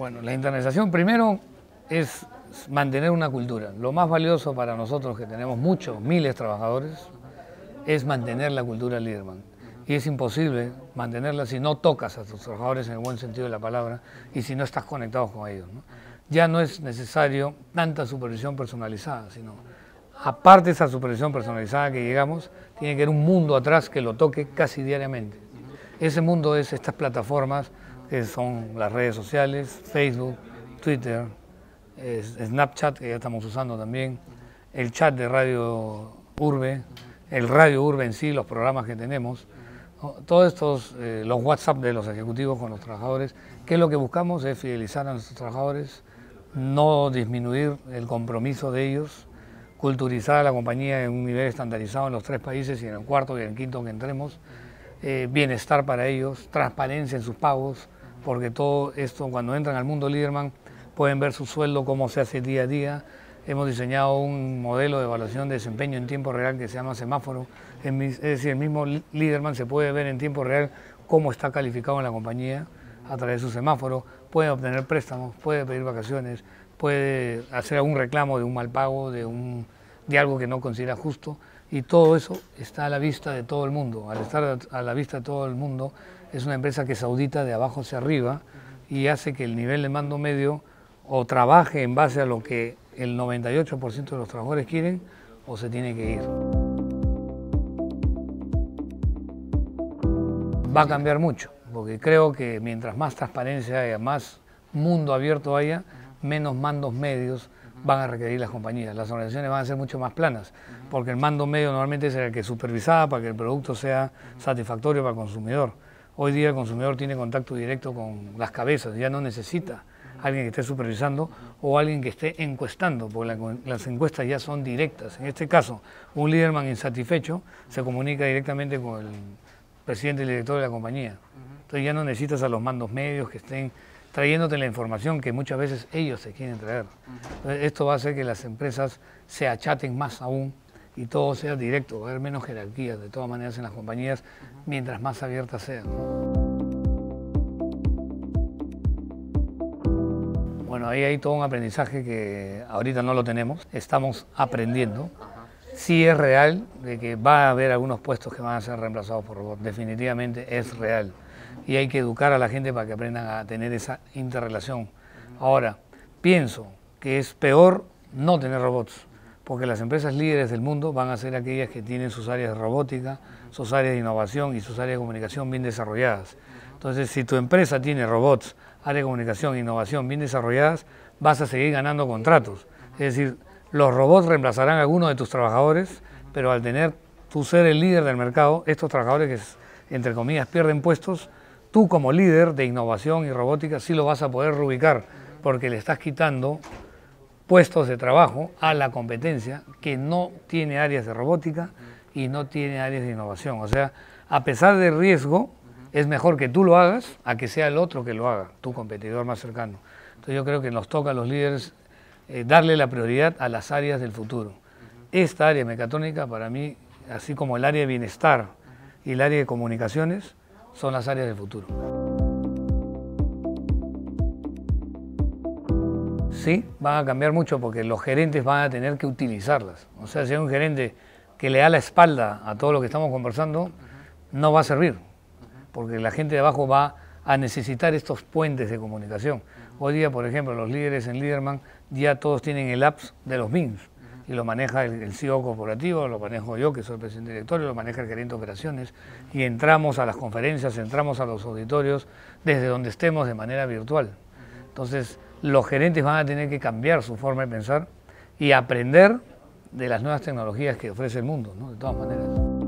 Bueno, la internalización primero es mantener una cultura. Lo más valioso para nosotros, que tenemos muchos, miles de trabajadores, es mantener la cultura Liderman. Y es imposible mantenerla si no tocas a tus trabajadores en el buen sentido de la palabra y si no estás conectado con ellos. Ya no es necesario tanta supervisión personalizada, sino aparte de esa supervisión personalizada que llegamos, tiene que haber un mundo atrás que lo toque casi diariamente. Ese mundo es estas plataformas que son las redes sociales, Facebook, Twitter, Snapchat, que ya estamos usando también, el chat de Radio Urbe, el Radio Urbe en sí, los programas que tenemos, todos estos, eh, los WhatsApp de los ejecutivos con los trabajadores, que lo que buscamos es fidelizar a nuestros trabajadores, no disminuir el compromiso de ellos, culturizar a la compañía en un nivel estandarizado en los tres países y en el cuarto y en el quinto que entremos, eh, bienestar para ellos, transparencia en sus pagos, porque todo esto, cuando entran al mundo Liderman, pueden ver su sueldo, cómo se hace día a día. Hemos diseñado un modelo de evaluación de desempeño en tiempo real que se llama semáforo. Es decir, el mismo Liderman se puede ver en tiempo real cómo está calificado en la compañía a través de su semáforo. Puede obtener préstamos, puede pedir vacaciones, puede hacer algún reclamo de un mal pago, de, de algo que no considera justo. Y todo eso está a la vista de todo el mundo. Al estar a la vista de todo el mundo, es una empresa que se audita de abajo hacia arriba y hace que el nivel de mando medio o trabaje en base a lo que el 98% de los trabajadores quieren o se tiene que ir. Va a cambiar mucho, porque creo que mientras más transparencia haya, más mundo abierto haya, menos mandos medios van a requerir las compañías. Las organizaciones van a ser mucho más planas, porque el mando medio normalmente es el que supervisaba para que el producto sea satisfactorio para el consumidor. Hoy día el consumidor tiene contacto directo con las cabezas, ya no necesita alguien que esté supervisando o alguien que esté encuestando, porque las encuestas ya son directas. En este caso, un Liderman insatisfecho se comunica directamente con el presidente y el director de la compañía. Entonces ya no necesitas a los mandos medios que estén trayéndote la información que muchas veces ellos se quieren traer. esto va a hacer que las empresas se achaten más aún y todo sea directo, va a haber menos jerarquías de todas maneras en las compañías mientras más abiertas sean. Bueno, ahí hay todo un aprendizaje que ahorita no lo tenemos, estamos aprendiendo. Sí es real de que va a haber algunos puestos que van a ser reemplazados por robots, definitivamente es real. Y hay que educar a la gente para que aprendan a tener esa interrelación. Ahora, pienso que es peor no tener robots porque las empresas líderes del mundo van a ser aquellas que tienen sus áreas de robótica, sus áreas de innovación y sus áreas de comunicación bien desarrolladas. Entonces, si tu empresa tiene robots, áreas de comunicación, e innovación bien desarrolladas, vas a seguir ganando contratos. Es decir, los robots reemplazarán a algunos de tus trabajadores, pero al tener tú ser el líder del mercado, estos trabajadores que, entre comillas, pierden puestos, tú como líder de innovación y robótica sí lo vas a poder reubicar, porque le estás quitando puestos de trabajo a la competencia que no tiene áreas de robótica y no tiene áreas de innovación. O sea, a pesar del riesgo, es mejor que tú lo hagas a que sea el otro que lo haga, tu competidor más cercano. Entonces yo creo que nos toca a los líderes eh, darle la prioridad a las áreas del futuro. Esta área mecatrónica para mí, así como el área de bienestar y el área de comunicaciones, son las áreas del futuro. sí, van a cambiar mucho porque los gerentes van a tener que utilizarlas. O sea, si hay un gerente que le da la espalda a todo lo que estamos conversando, no va a servir, porque la gente de abajo va a necesitar estos puentes de comunicación. Hoy día, por ejemplo, los líderes en Liderman ya todos tienen el apps de los MIMS y lo maneja el, CEO corporativo, lo manejo yo, que soy el presidente directorio, lo maneja el gerente de operaciones, y entramos a las conferencias, entramos a los auditorios, desde donde estemos de manera virtual. Entonces, los gerentes van a tener que cambiar su forma de pensar y aprender de las nuevas tecnologías que ofrece el mundo, de todas maneras.